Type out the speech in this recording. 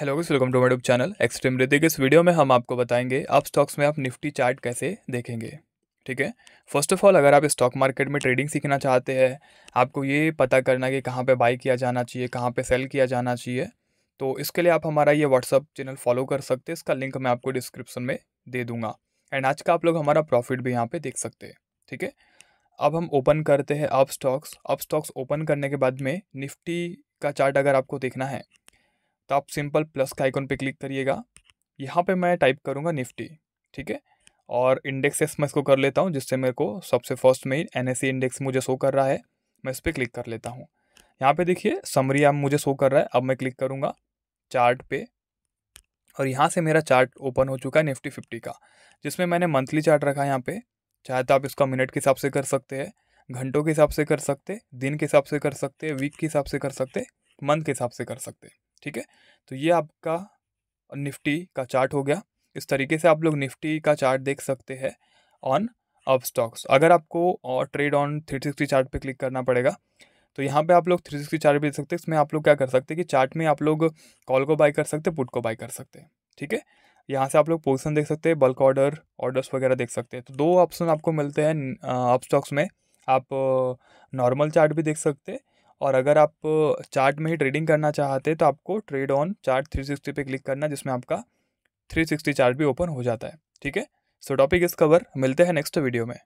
hello guys welcome to my channel extreme Riddick इस video में हम आपको बताएंगे आप स्टॉक्स में आप निफ्टी चार्ट कैसे देखेंगे ठीक है फर्स्ट ऑफ ऑल अगर आप स्टॉक मार्केट में ट्रेडिंग सीखना चाहते हैं आपको ये पता करना कि कहाँ पे बाई किया जाना चाहिए कहाँ पे सेल किया जाना चाहिए तो इसके लिए आप हमारा ये व्हाट्सअप चैनल फॉलो कर सकते हैं इसका लिंक मैं आपको डिस्क्रिप्शन में दे दूँगा एंड आज का आप लोग हमारा प्रॉफिट भी यहाँ पर देख सकते हैं ठीक है अब हम ओपन करते हैं Upstox Upstox open करने के बाद में निफ्टी का चार्ट अगर आपको देखना है तो आप सिंपल प्लस का आइकॉन पे क्लिक करिएगा यहाँ पे मैं टाइप करूँगा निफ्टी ठीक है और इंडेक्सेस मैं इसको कर लेता हूँ जिससे मेरे को सबसे फर्स्ट में ही एन इंडेक्स मुझे शो कर रहा है मैं इस पर क्लिक कर लेता हूँ यहाँ पे देखिए समरी आप मुझे शो कर रहा है अब मैं क्लिक करूँगा चार्ट पे और यहाँ से मेरा चार्ट ओपन हो चुका है निफ्टी फिफ्टी का जिसमें मैंने मंथली चार्ट रखा है यहाँ पे चाहे तो आप इसका मिनट के हिसाब से कर सकते हैं घंटों के हिसाब से कर सकते दिन के हिसाब से कर सकते वीक के हिसाब से कर सकते मंथ के हिसाब से कर सकते ठीक है तो ये आपका निफ्टी का चार्ट हो गया इस तरीके से आप लोग निफ्टी का चार्ट देख सकते हैं ऑन अब स्टॉक्स अगर आपको और trade on three sixty chart पे क्लिक करना पड़ेगा तो यहाँ पे आप लोग थ्री सिक्सटी चार्ट भी देख सकते हैं इसमें आप लोग क्या कर सकते हैं कि चार्ट में आप लोग कॉल को बाय कर सकते हैं पुट को बाई कर सकते हैं ठीक है यहाँ से आप लोग पोजिशन देख सकते हैं बल्क ऑर्डर ऑर्डर्स वगैरह देख सकते हैं तो दो ऑप्शन आपको मिलते हैं अब uh, स्टॉक्स में आप नॉर्मल uh, चार्ट भी देख सकते हैं और अगर आप चार्ट में ही ट्रेडिंग करना चाहते तो आपको trade on chart three sixty पे क्लिक करना जिसमें आपका थ्री सिक्सटी चार्ट भी ओपन हो जाता है ठीक है सो टॉपिक इस कवर मिलते हैं नेक्स्ट वीडियो में